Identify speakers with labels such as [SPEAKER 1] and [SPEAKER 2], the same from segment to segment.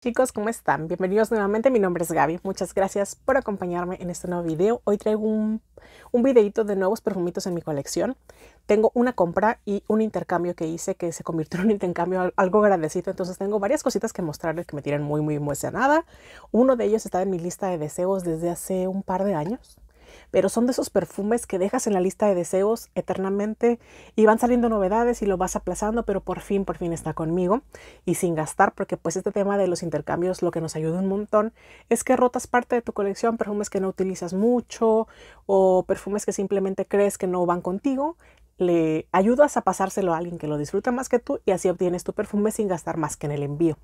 [SPEAKER 1] Chicos, ¿cómo están? Bienvenidos nuevamente, mi nombre es Gaby. Muchas gracias por acompañarme en este nuevo video. Hoy traigo un, videito de nuevos perfumitos en mi colección. Tengo una compra y un intercambio que hice que se convirtió en un intercambio algo grandecito. Entonces tengo varias cositas que mostrarles que me tienen muy, muy emocionada. Uno de ellos está en mi lista de deseos desde hace un par de años pero son de esos perfumes que dejas en la lista de deseos eternamente y van saliendo novedades y lo vas aplazando, pero por fin, por fin está conmigo y sin gastar, porque pues este tema de los intercambios lo que nos ayuda un montón es que rotas parte de tu colección, perfumes que no utilizas mucho o perfumes que simplemente crees que no van contigo, le ayudas a pasárselo a alguien que lo disfruta más que tú y así obtienes tu perfume sin gastar más que en el envío.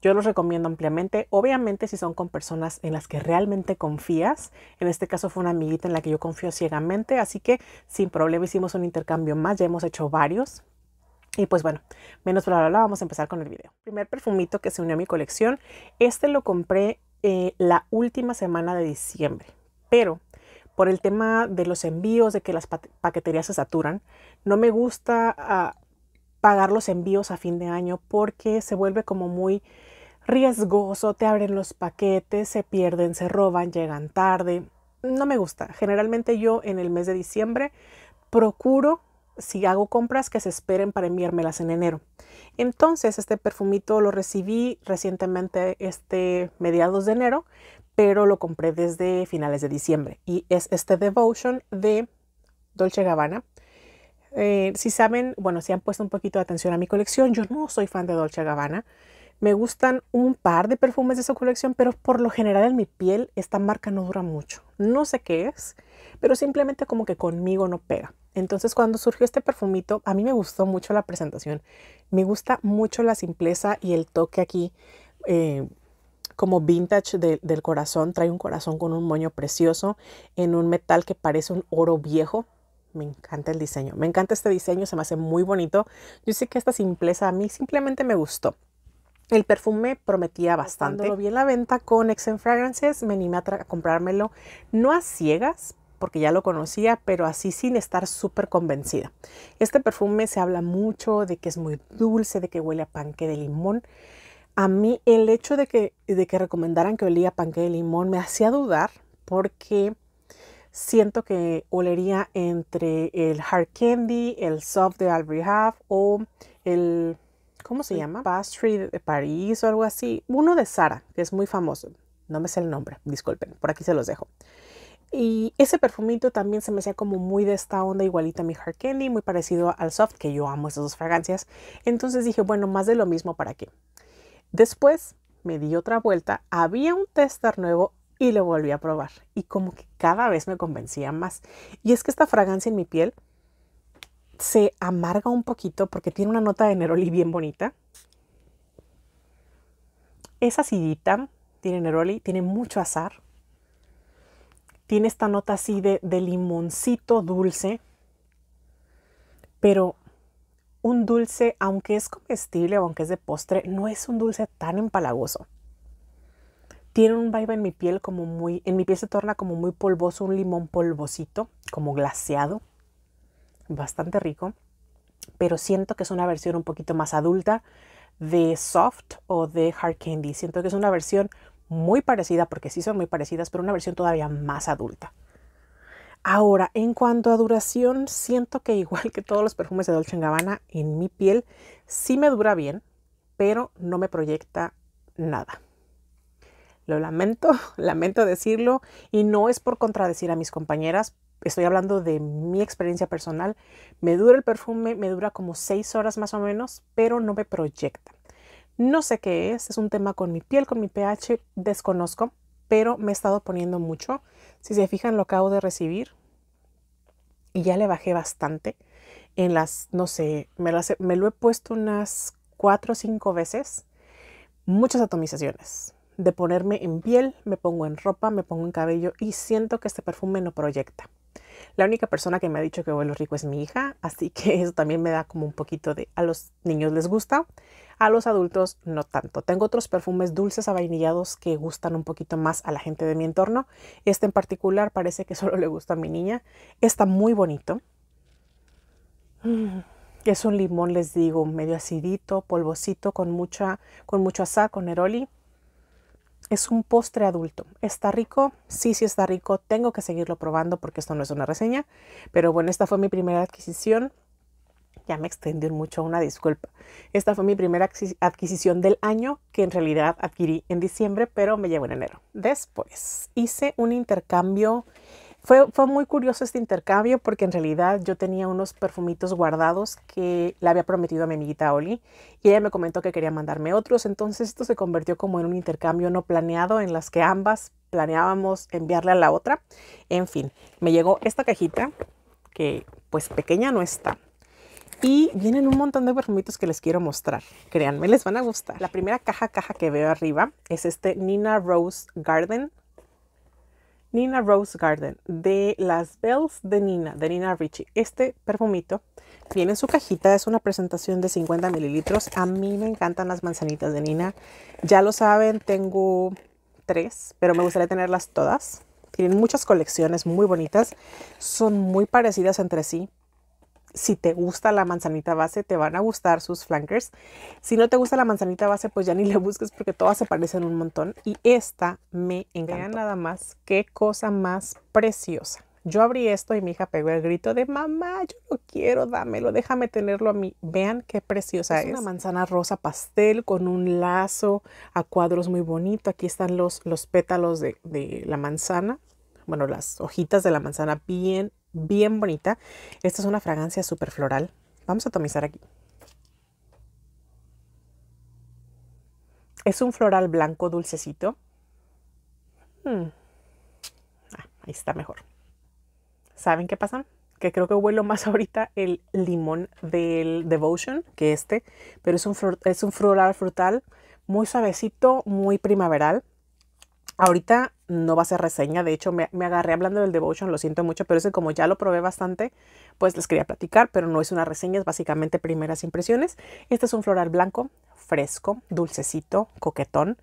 [SPEAKER 1] Yo los recomiendo ampliamente, obviamente si son con personas en las que realmente confías. En este caso fue una amiguita en la que yo confío ciegamente, así que sin problema hicimos un intercambio más, ya hemos hecho varios. Y pues bueno, menos bla bla vamos a empezar con el video. Primer perfumito que se unió a mi colección, este lo compré eh, la última semana de diciembre, pero por el tema de los envíos, de que las paqueterías se saturan, no me gusta ah, pagar los envíos a fin de año porque se vuelve como muy riesgoso, te abren los paquetes, se pierden, se roban, llegan tarde. No me gusta. Generalmente yo en el mes de diciembre procuro, si hago compras, que se esperen para enviármelas en enero. Entonces, este perfumito lo recibí recientemente, este mediados de enero, pero lo compré desde finales de diciembre. Y es este Devotion de Dolce Gabbana. Eh, si saben, bueno, si han puesto un poquito de atención a mi colección, yo no soy fan de Dolce Gabbana. Me gustan un par de perfumes de su colección, pero por lo general en mi piel esta marca no dura mucho. No sé qué es, pero simplemente como que conmigo no pega. Entonces cuando surgió este perfumito, a mí me gustó mucho la presentación. Me gusta mucho la simpleza y el toque aquí. Eh, como vintage del corazón, trae un corazón con un moño precioso en un metal que parece un oro viejo, me encanta el diseño. Me encanta este diseño, se me hace muy bonito. Yo sé que esta simpleza a mí simplemente me gustó. El perfume prometía pues, bastante. lo vi en la venta con Exen Fragrances, me animé a, comprármelo, no a ciegas, porque ya lo conocía, pero así sin estar súper convencida. Este perfume se habla mucho de que es muy dulce, de que huele a panque de limón. A mí el hecho de que, de que recomendaran que olía a panque de limón me hacía dudar porque siento que olería entre el hard candy, el soft de Albrecht o el ¿cómo se llama? Pastry de París o algo así. Uno de Sara, que es muy famoso. No me sé el nombre, disculpen, por aquí se los dejo. Y ese perfumito también se me hacía como muy de esta onda, igualita a mi Hard Candy, muy parecido al Soft, que yo amo esas dos fragancias. Entonces dije, bueno, más de lo mismo para qué. Después me di otra vuelta, había un tester nuevo y lo volví a probar. Y como que cada vez me convencía más. Y es que esta fragancia en mi piel se amarga un poquito porque tiene una nota de neroli bien bonita. Es acidita, tiene neroli, tiene mucho azar. Tiene esta nota así de, limoncito dulce, pero un dulce, aunque es comestible, aunque es de postre, no es un dulce tan empalagoso. Tiene un vibe en mi piel como muy, en mi piel se torna como muy polvoso, un limón polvosito, como glaseado bastante rico, pero siento que es una versión un poquito más adulta de soft o de hard candy. Siento que es una versión muy parecida, porque sí son muy parecidas, pero una versión todavía más adulta. Ahora, en cuanto a duración, siento que igual que todos los perfumes de Dolce Gabbana, en mi piel sí me dura bien, pero no me proyecta nada. Lo lamento, lamento decirlo, y no es por contradecir a mis compañeras, estoy hablando de mi experiencia personal, me dura el perfume, me dura como seis horas más o menos, pero no me proyecta. No sé qué es, es un tema con mi piel, con mi pH, desconozco, pero me he estado poniendo mucho. Si se fijan, lo acabo de recibir y ya le bajé bastante. En las, no sé, me, lo he puesto unas cuatro o cinco veces. Muchas atomizaciones, de ponerme en piel, me pongo en ropa, me pongo en cabello y siento que este perfume no proyecta. La única persona que me ha dicho que vuelo rico es mi hija, así que eso también me da como un poquito de a los niños les gusta, a los adultos no tanto. Tengo otros perfumes dulces avainillados que gustan un poquito más a la gente de mi entorno. Este en particular parece que solo le gusta a mi niña. Está muy bonito. Mm, es un limón, les digo, medio acidito, polvosito, con, mucha, con mucho azar, con neroli es un postre adulto. ¿Está rico? Sí, sí está rico. Tengo que seguirlo probando porque esto no es una reseña. Pero bueno, esta fue mi primera adquisición. Ya me extendió mucho, una disculpa. Esta fue mi primera adquisición del año que en realidad adquirí en diciembre, pero me llevo en enero. Después hice un intercambio fue, muy curioso este intercambio porque en realidad yo tenía unos perfumitos guardados que le había prometido a mi amiguita Oli y ella me comentó que quería mandarme otros, entonces esto se convirtió como en un intercambio no planeado en las que ambas planeábamos enviarle a la otra. En fin, me llegó esta cajita que pues pequeña no está, y vienen un montón de perfumitos que les quiero mostrar. Créanme, les van a gustar. La primera caja, caja que veo arriba es este Nina Rose Garden Nina Rose Garden de las Bells de Nina, de Nina Ricci. Este perfumito viene en su cajita, es una presentación de 50 mililitros. A mí me encantan las manzanitas de Nina. Ya lo saben, tengo tres, pero me gustaría tenerlas todas. Tienen muchas colecciones muy bonitas, son muy parecidas entre sí, si te gusta la manzanita base, te van a gustar sus flankers. Si no te gusta la manzanita base, pues ya ni le busques porque todas se parecen un montón. Y esta me encanta. nada más qué cosa más preciosa. Yo abrí esto y mi hija pegó el grito de mamá, yo lo quiero, dámelo, déjame tenerlo a mí. Vean qué preciosa es. Es una manzana rosa pastel con un lazo a cuadros muy bonito. Aquí están los, los pétalos de, de la manzana bueno, las hojitas de la manzana bien bien bonita. Esta es una fragancia super floral. Vamos a atomizar aquí. Es un floral blanco dulcecito. Hmm. Ah, ahí está mejor. ¿Saben qué pasa? Que creo que huelo más ahorita el limón del Devotion que este, pero es un, es un floral frutal muy suavecito, muy primaveral. Ahorita no va a ser reseña. De hecho, me, agarré hablando del devotion, lo siento mucho, pero ese como ya lo probé bastante, pues les quería platicar, pero no es una reseña, es básicamente primeras impresiones. Este es un floral blanco, fresco, dulcecito, coquetón.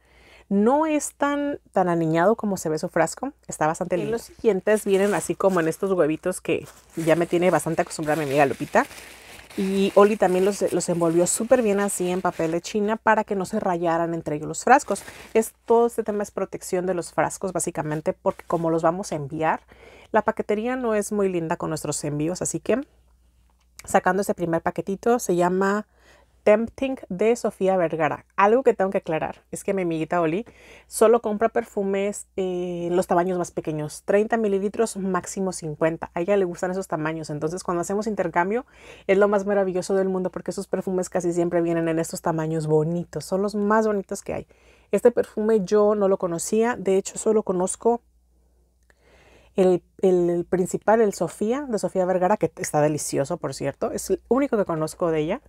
[SPEAKER 1] No es tan, tan aniñado como se ve su frasco, está bastante lindo. Y los siguientes vienen así como en estos huevitos que ya me tiene bastante acostumbrada mi amiga Lupita. Y Oli también los, envolvió súper bien así en papel de china para que no se rayaran entre ellos los frascos. Es, todo este tema es protección de los frascos básicamente porque como los vamos a enviar, la paquetería no es muy linda con nuestros envíos, así que sacando este primer paquetito se llama Tempting de Sofía Vergara. Algo que tengo que aclarar es que mi amiguita Oli solo compra perfumes en eh, los tamaños más pequeños, 30 mililitros, máximo 50. A ella le gustan esos tamaños, entonces cuando hacemos intercambio es lo más maravilloso del mundo porque esos perfumes casi siempre vienen en estos tamaños bonitos, son los más bonitos que hay. Este perfume yo no lo conocía, de hecho solo conozco el, principal, el Sofía, de Sofía Vergara, que está delicioso, por cierto. Es el único que conozco de ella.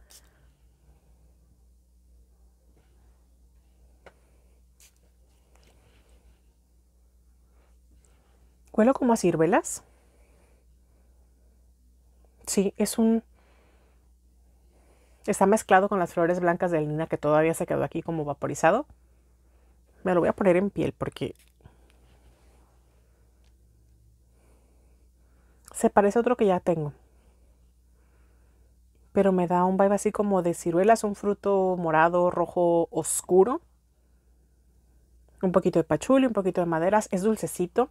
[SPEAKER 1] Huelo como a ciruelas. Sí, es un... Está mezclado con las flores blancas de lina que todavía se quedó aquí como vaporizado. Me lo voy a poner en piel porque... Se parece a otro que ya tengo. Pero me da un vibe así como de ciruelas, un fruto morado, rojo, oscuro. Un poquito de pachuli, un poquito de maderas. Es dulcecito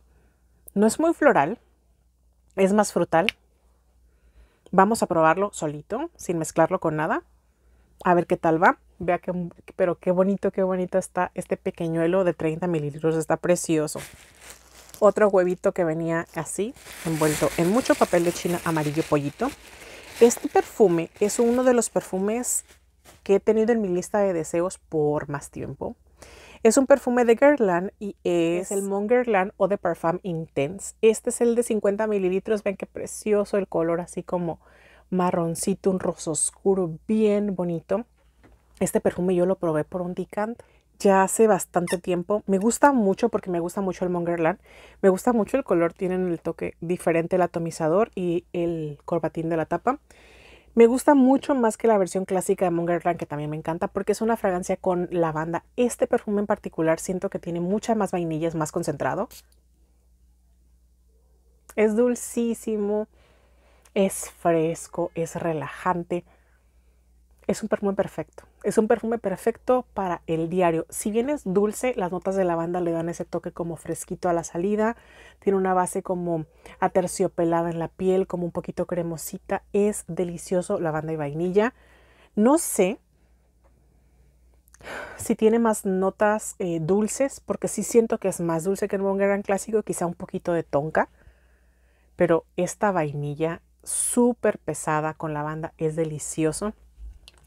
[SPEAKER 1] no es muy floral, es más frutal. Vamos a probarlo solito, sin mezclarlo con nada. A ver qué tal va. Vea que, pero qué bonito, qué bonito está este pequeñuelo de 30 mililitros. Está precioso. Otro huevito que venía así, envuelto en mucho papel de china amarillo pollito. Este perfume es uno de los perfumes que he tenido en mi lista de deseos por más tiempo. Es un perfume de Guerlain y es, el Mon o de Parfum Intense. Este es el de 50 mililitros. Ven qué precioso el color, así como marroncito, un rosa oscuro, bien bonito. Este perfume yo lo probé por un decant ya hace bastante tiempo. Me gusta mucho porque me gusta mucho el Mongerland. Me gusta mucho el color, tienen el toque diferente el atomizador y el corbatín de la tapa. Me gusta mucho más que la versión clásica de Monger que también me encanta, porque es una fragancia con lavanda. Este perfume en particular siento que tiene mucha más vainilla, es más concentrado. Es dulcísimo, es fresco, es relajante. Es un perfume perfecto. Es un perfume perfecto para el diario. Si bien es dulce, las notas de lavanda le dan ese toque como fresquito a la salida. Tiene una base como aterciopelada en la piel, como un poquito cremosita. Es delicioso, lavanda y vainilla. No sé si tiene más notas eh, dulces, porque sí siento que es más dulce que el Bonger Gran Clásico, quizá un poquito de tonka, pero esta vainilla súper pesada con lavanda es delicioso.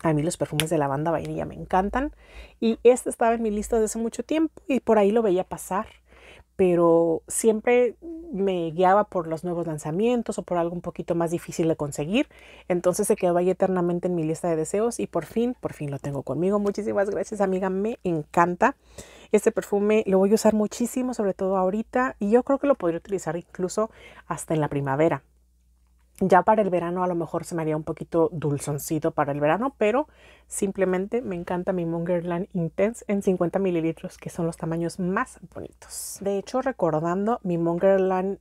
[SPEAKER 1] A mí los perfumes de lavanda vainilla me encantan y este estaba en mi lista desde hace mucho tiempo y por ahí lo veía pasar, pero siempre me guiaba por los nuevos lanzamientos o por algo un poquito más difícil de conseguir, entonces se quedó ahí eternamente en mi lista de deseos y por fin, por fin lo tengo conmigo. Muchísimas gracias amiga, me encanta. Este perfume lo voy a usar muchísimo, sobre todo ahorita, y yo creo que lo podría utilizar incluso hasta en la primavera. Ya para el verano a lo mejor se me haría un poquito dulzoncito para el verano, pero simplemente me encanta mi Mongerland Intense en 50 mililitros, que son los tamaños más bonitos. De hecho, recordando, mi Mongerland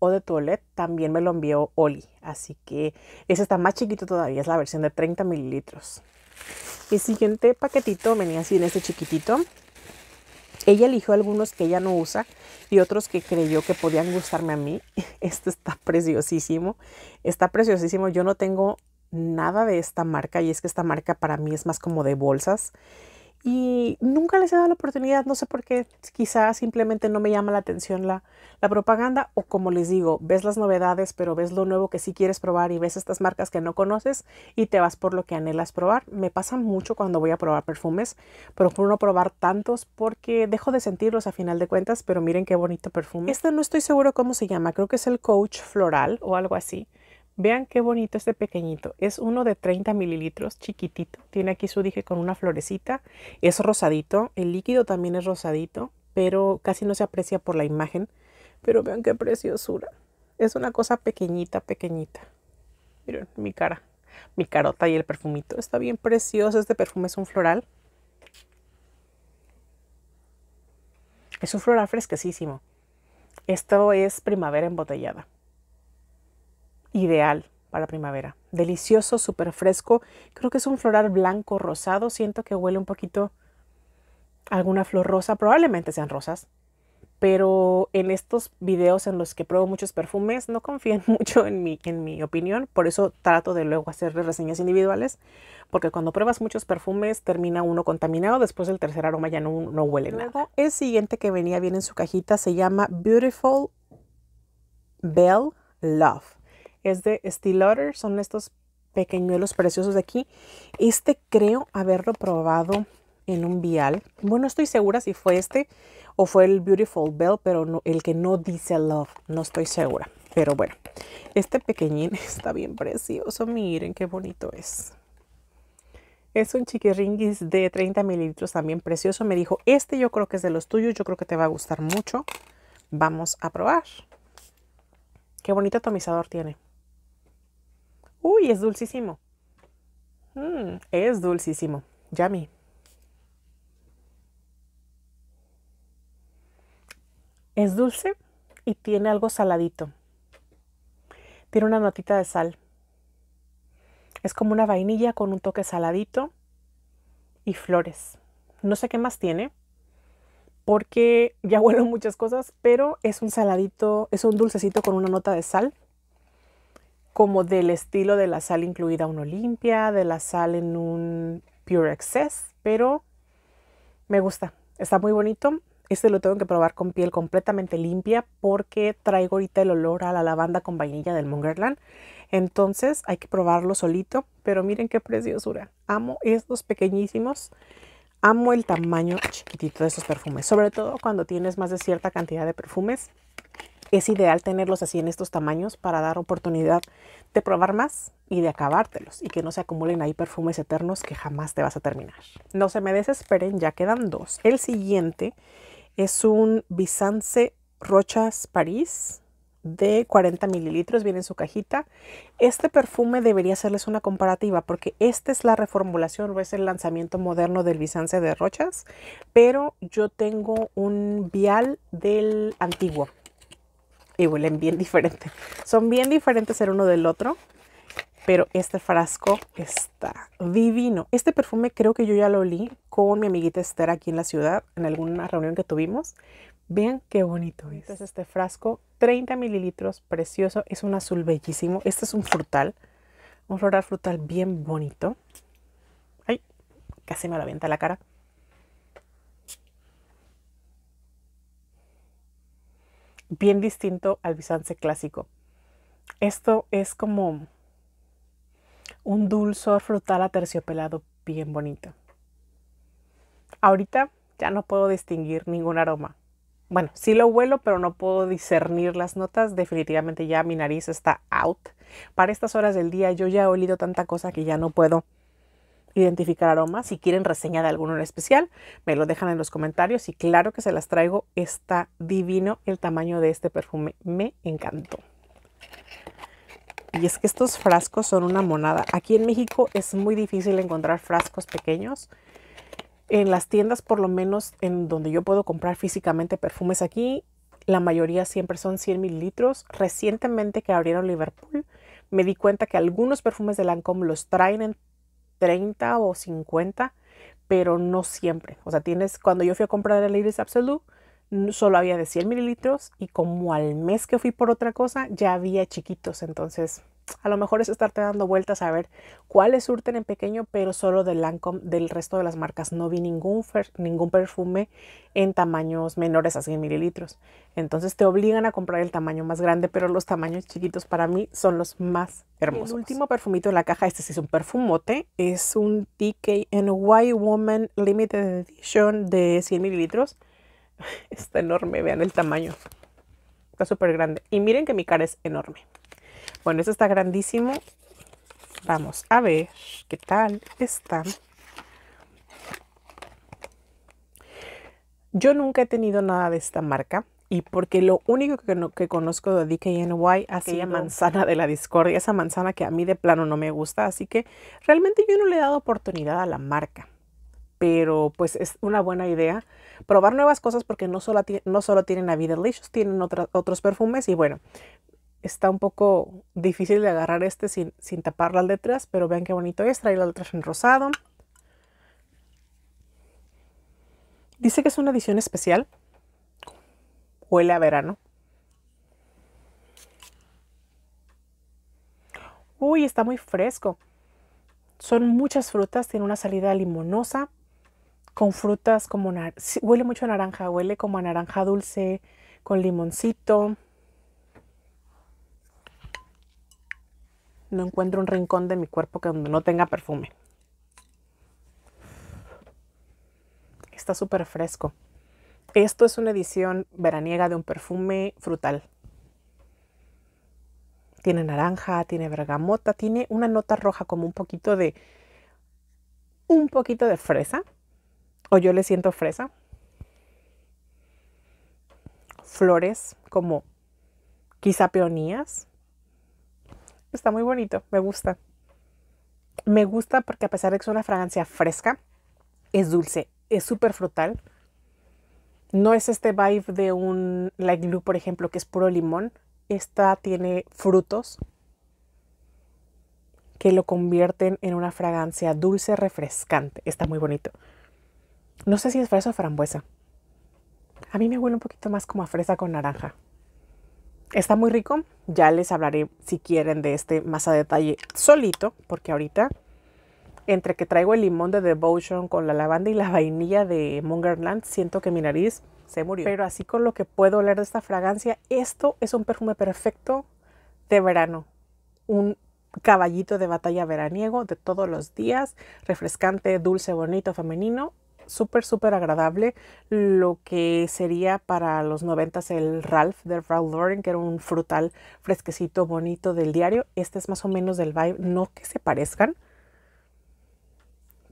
[SPEAKER 1] o de Toilette también me lo envió Oli, así que ese está más chiquito todavía, es la versión de 30 mililitros. El siguiente paquetito venía así en este chiquitito, ella eligió algunos que ella no usa y otros que creyó que podían gustarme a mí. Este está preciosísimo. Está preciosísimo. Yo no tengo nada de esta marca y es que esta marca para mí es más como de bolsas y nunca les he dado la oportunidad, no sé por qué, quizás simplemente no me llama la atención la, la, propaganda o como les digo, ves las novedades, pero ves lo nuevo que sí quieres probar y ves estas marcas que no conoces y te vas por lo que anhelas probar. Me pasa mucho cuando voy a probar perfumes, procuro no probar tantos porque dejo de sentirlos a final de cuentas, pero miren qué bonito perfume. Este no estoy seguro cómo se llama, creo que es el Coach Floral o algo así. Vean qué bonito este pequeñito. Es uno de 30 mililitros, chiquitito. Tiene aquí su dije con una florecita. Es rosadito. El líquido también es rosadito, pero casi no se aprecia por la imagen. Pero vean qué preciosura. Es una cosa pequeñita, pequeñita. Miren mi cara, mi carota y el perfumito. Está bien precioso. Este perfume es un floral. Es un floral fresquecísimo. Esto es primavera embotellada ideal para primavera. Delicioso, súper fresco. Creo que es un floral blanco rosado. Siento que huele un poquito alguna flor rosa. Probablemente sean rosas. Pero en estos videos en los que pruebo muchos perfumes, no confíen mucho en mi, en mi opinión. Por eso trato de luego hacer reseñas individuales. Porque cuando pruebas muchos perfumes, termina uno contaminado. Después del tercer aroma ya no, no huele nada. El siguiente que venía bien en su cajita se llama Beautiful Bell Love es de Steel son estos pequeñuelos preciosos de aquí. Este creo haberlo probado en un vial. Bueno, estoy segura si fue este o fue el Beautiful Bell, pero el que no dice Love, no estoy segura. Pero bueno, este pequeñín está bien precioso, miren qué bonito es. Es un chiquiringuis de 30 mililitros, también precioso. Me dijo, este yo creo que es de los tuyos, yo creo que te va a gustar mucho. Vamos a probar. Qué bonito atomizador tiene. Uy, es dulcísimo. Mm, es dulcísimo. Yummy. Es dulce y tiene algo saladito. Tiene una notita de sal. Es como una vainilla con un toque saladito y flores. No sé qué más tiene, porque ya huelo muchas cosas, pero es un saladito, es un dulcecito con una nota de sal como del estilo de la sal incluida uno limpia, de la sal en un pure excess, pero me gusta, está muy bonito. Este lo tengo que probar con piel completamente limpia porque traigo ahorita el olor a la lavanda con vainilla del Mongerland. Entonces hay que probarlo solito, pero miren qué preciosura. Amo estos pequeñísimos. Amo el tamaño chiquitito de estos perfumes, sobre todo cuando tienes más de cierta cantidad de perfumes es ideal tenerlos así en estos tamaños para dar oportunidad de probar más y de acabártelos y que no se acumulen ahí perfumes eternos que jamás te vas a terminar. No se me desesperen, ya quedan dos. El siguiente es un Bizance Rochas París de 40 mililitros, viene en su cajita. Este perfume debería hacerles una comparativa porque esta es la reformulación o es el lanzamiento moderno del Bizance de Rochas, pero yo tengo un vial del antiguo, y huelen bien diferente. Son bien diferentes el uno del otro, pero este frasco está divino. Este perfume creo que yo ya lo olí con mi amiguita Esther aquí en la ciudad, en alguna reunión que tuvimos. Vean qué bonito es. este frasco, 30 mililitros, precioso. Es un azul bellísimo. Este es un frutal, un floral frutal bien bonito. Ay, casi me lo avienta la cara. bien distinto al Bizance clásico. Esto es como un dulzor frutal aterciopelado bien bonito. Ahorita ya no puedo distinguir ningún aroma. Bueno, sí lo huelo, pero no puedo discernir las notas. Definitivamente ya mi nariz está out. Para estas horas del día yo ya he olido tanta cosa que ya no puedo identificar aromas. Si quieren reseña de alguno en especial, me lo dejan en los comentarios y claro que se las traigo. Está divino el tamaño de este perfume. Me encantó. Y es que estos frascos son una monada. Aquí en México es muy difícil encontrar frascos pequeños. En las tiendas, por lo menos en donde yo puedo comprar físicamente perfumes aquí, la mayoría siempre son 100 mililitros. Recientemente que abrieron Liverpool, me di cuenta que algunos perfumes de Lancôme los traen en 30 o 50, pero no siempre. O sea, tienes, cuando yo fui a comprar el Iris Absolute, solo había de 100 mililitros y como al mes que fui por otra cosa, ya había chiquitos. Entonces, a lo mejor es estarte dando vueltas a ver cuáles surten en pequeño, pero solo del Lancome, del resto de las marcas. No vi ningún, ningún perfume en tamaños menores a 100 mililitros. Entonces te obligan a comprar el tamaño más grande, pero los tamaños chiquitos para mí son los más hermosos. El último perfumito en la caja, este sí es un perfumote, es un DKNY Woman Limited Edition de 100 mililitros. Está enorme, vean el tamaño. Está súper grande. Y miren que mi cara es enorme. Bueno, eso está grandísimo. Vamos a ver qué tal está. Yo nunca he tenido nada de esta marca y porque lo único que, conozco de DKNY, ha sido manzana de la discordia, esa manzana que a mí de plano no me gusta, así que realmente yo no le he dado oportunidad a la marca. Pero pues es una buena idea probar nuevas cosas porque no solo, no solo tienen a Be Delicious, tienen otros perfumes y bueno, está un poco difícil de agarrar este sin, sin tapar las letras, pero vean qué bonito es, trae la otra en rosado. Dice que es una edición especial. Huele a verano. Uy, está muy fresco. Son muchas frutas, tiene una salida limonosa, con frutas como... naranja. huele mucho a naranja, huele como a naranja dulce, con limoncito. no encuentro un rincón de mi cuerpo que donde no tenga perfume. Está súper fresco. Esto es una edición veraniega de un perfume frutal. Tiene naranja, tiene bergamota, tiene una nota roja como un poquito de un poquito de fresa o yo le siento fresa. Flores como quizá peonías, Está muy bonito, me gusta. Me gusta porque a pesar de que es una fragancia fresca, es dulce, es súper frutal. No es este vibe de un Light Blue, por ejemplo, que es puro limón. Esta tiene frutos que lo convierten en una fragancia dulce, refrescante. Está muy bonito. No sé si es fresa o frambuesa. A mí me huele un poquito más como a fresa con naranja. Está muy rico, ya les hablaré si quieren de este más a detalle solito, porque ahorita entre que traigo el limón de Devotion con la lavanda y la vainilla de Mongerland, siento que mi nariz se murió. Pero así con lo que puedo oler de esta fragancia, esto es un perfume perfecto de verano. Un caballito de batalla veraniego de todos los días, refrescante, dulce, bonito, femenino súper, súper agradable. Lo que sería para los noventas el Ralph de Ralph Lauren, que era un frutal fresquecito, bonito del diario. Este es más o menos del vibe, no que se parezcan,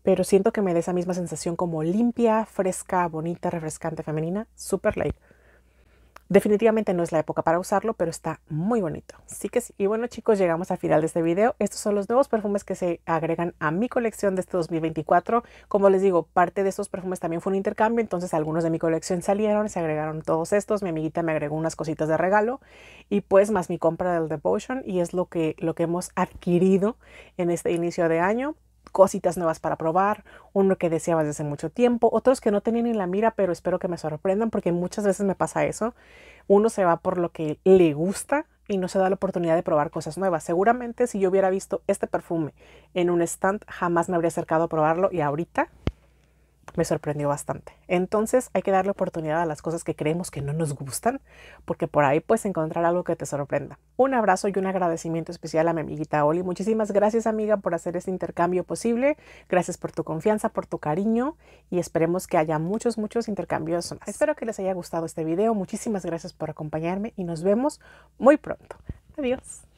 [SPEAKER 1] pero siento que me da esa misma sensación como limpia, fresca, bonita, refrescante, femenina, súper light. Definitivamente no es la época para usarlo, pero está muy bonito. Sí que sí. Y bueno chicos, llegamos al final de este video. Estos son los nuevos perfumes que se agregan a mi colección de este 2024. Como les digo, parte de estos perfumes también fue un intercambio, entonces algunos de mi colección salieron, se agregaron todos estos. Mi amiguita me agregó unas cositas de regalo y pues más mi compra del Devotion y es lo que, lo que hemos adquirido en este inicio de año cositas nuevas para probar, uno que deseabas desde mucho tiempo, otros que no tenían en la mira, pero espero que me sorprendan porque muchas veces me pasa eso. Uno se va por lo que le gusta y no se da la oportunidad de probar cosas nuevas. Seguramente si yo hubiera visto este perfume en un stand, jamás me habría acercado a probarlo y ahorita me sorprendió bastante. Entonces hay que darle oportunidad a las cosas que creemos que no nos gustan, porque por ahí puedes encontrar algo que te sorprenda. Un abrazo y un agradecimiento especial a mi amiguita Oli. Muchísimas gracias amiga por hacer este intercambio posible. Gracias por tu confianza, por tu cariño y esperemos que haya muchos, muchos intercambios más. Espero que les haya gustado este video. Muchísimas gracias por acompañarme y nos vemos muy pronto. Adiós.